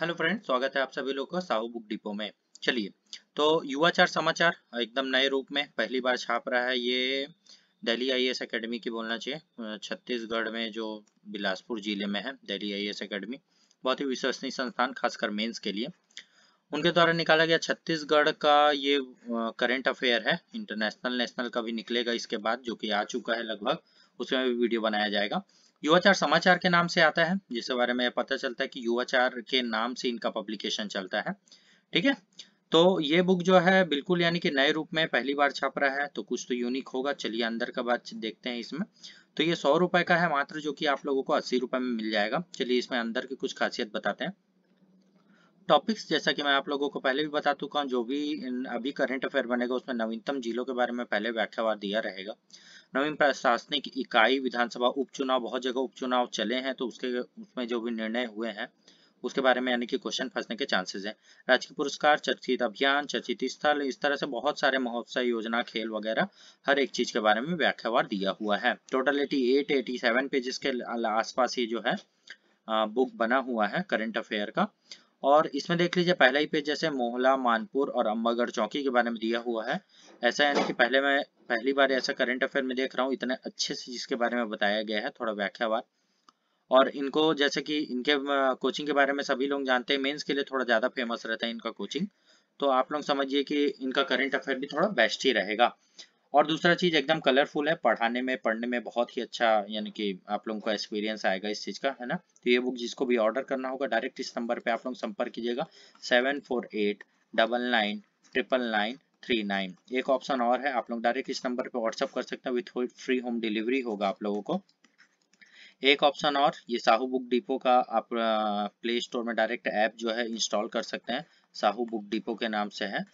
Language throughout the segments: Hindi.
हेलो फ्रेंड्स स्वागत है आप सभी लोगों का साहू बुक डिपो में चलिए तो युवाचार समाचार एकदम नए रूप में पहली बार छाप रहा है ये दिल्ली आईएएस एकेडमी की बोलना चाहिए छत्तीसगढ़ में जो बिलासपुर जिले में है दिल्ली आईएएस एकेडमी बहुत ही विश्वसनीय संस्थान खासकर मेंस के लिए उनके द्वारा निकाला गया छत्तीसगढ़ का ये करेंट अफेयर है इंटरनेशनल नेशनल का भी निकलेगा इसके बाद जो कि आ चुका है लगभग उसमें भी वीडियो बनाया जाएगा युवाचार समाचार के नाम से आता है जिसके बारे में पता चलता है कि युवाचार के नाम से इनका पब्लिकेशन चलता है ठीक है तो ये बुक जो है बिल्कुल यानी कि नए रूप में पहली बार छप रहा है तो कुछ तो यूनिक होगा चलिए अंदर का बात देखते हैं इसमें तो ये सौ रुपए का है मात्र जो कि आप लोगों को अस्सी रुपए में मिल जाएगा चलिए इसमें अंदर की कुछ खासियत बताते हैं टॉपिक्स जैसा कि मैं आप लोगों को पहले भी बता चुका हूँ जो भी अभी करंट अफेयर बनेगा उसमें नवीनतम जिलों के बारे में पहले व्याख्यावार दिया रहेगा नवीन प्रशासनिक इकाई विधानसभा उपचुनाव बहुत जगह उपचुनाव चले हैं तो उसके उसमें जो भी निर्णय हुए हैं उसके बारे में यानी कि क्वेश्चन फंसने के चांसेस हैं राजकीय पुरस्कार चर्चित अभियान चर्चित स्थल इस तरह से बहुत सारे महोत्सव योजना खेल वगैरह हर एक चीज के बारे में व्याख्यावार दिया हुआ है total eighty eight eighty seven pages के आसपास ही जो है बुक बना हुआ है करंट अफेयर का और इसमें देख लीजिए पहला ही पेज जैसे मोहला मानपुर और अम्बागढ़ चौकी के बारे में दिया हुआ है ऐसा यानी कि पहले मैं पहली बार ऐसा करंट अफेयर में देख रहा हूँ इतने अच्छे से जिसके बारे में बताया गया है थोड़ा व्याख्यावार और इनको जैसे कि इनके कोचिंग के बारे में सभी लोग जानते हैं मेन्स के लिए थोड़ा ज़्यादा फेमस रहता है इनका कोचिंग तो आप लोग समझिए कि इनका करंट अफेयर भी थोड़ा बेस्ट ही रहेगा और दूसरा चीज एकदम कलरफुल है पढ़ाने में पढ़ने में बहुत ही अच्छा यानी कि आप लोगों को एक्सपीरियंस आएगा इस चीज का है ना तो ये बुक जिसको भी ऑर्डर करना होगा डायरेक्ट इस नंबर पे आप लोग संपर्क कीजिएगा seven four eight double nine triple nine three nine एक ऑप्शन और है आप लोग डायरेक्ट इस नंबर पे व्हाट्सअप कर सकते हैं विथ फ्री होम डिलीवरी होगा आप लोगों को एक ऑप्शन और ये साहू बुक डिपो का आप प्ले स्टोर में डायरेक्ट ऐप जो है इंस्टॉल कर सकते हैं साहू बुक डिपो के नाम से है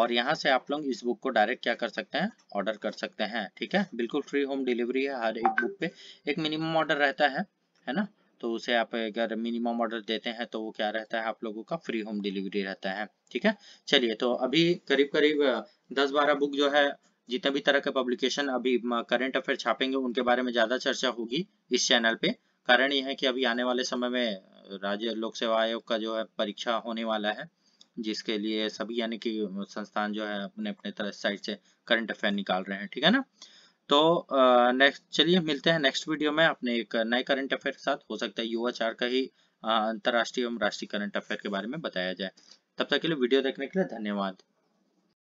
और यहाँ से आप लोग इस बुक को डायरेक्ट क्या कर सकते हैं ऑर्डर कर सकते हैं ठीक है बिल्कुल फ्री होम डिलीवरी है हर एक बुक पे एक मिनिमम ऑर्डर रहता है है ना तो उसे आप अगर मिनिमम ऑर्डर देते हैं तो वो क्या रहता है आप लोगों का फ्री होम डिलीवरी रहता है ठीक है चलिए तो अभी करीब करीब दस बारह बुक जो है जितने भी तरह के पब्लिकेशन अभी करंट अफेयर छापेंगे उनके बारे में ज्यादा चर्चा होगी इस चैनल पे कारण यह है कि अभी आने वाले समय में राज्य लोक सेवा आयोग का जो है परीक्षा होने वाला है जिसके लिए सभी यानी कि संस्थान जो है अपने अपने तरह साइड से करंट अफेयर निकाल रहे हैं ठीक है ना तो नेक्स्ट चलिए मिलते हैं नेक्स्ट वीडियो में अपने एक नए करंट अफेयर के साथ हो सकता है यूएचआर का ही अंतर्राष्ट्रीय एवं राष्ट्रीय करंट अफेयर के बारे में बताया जाए तब तक के लिए वीडियो देखने के लिए धन्यवाद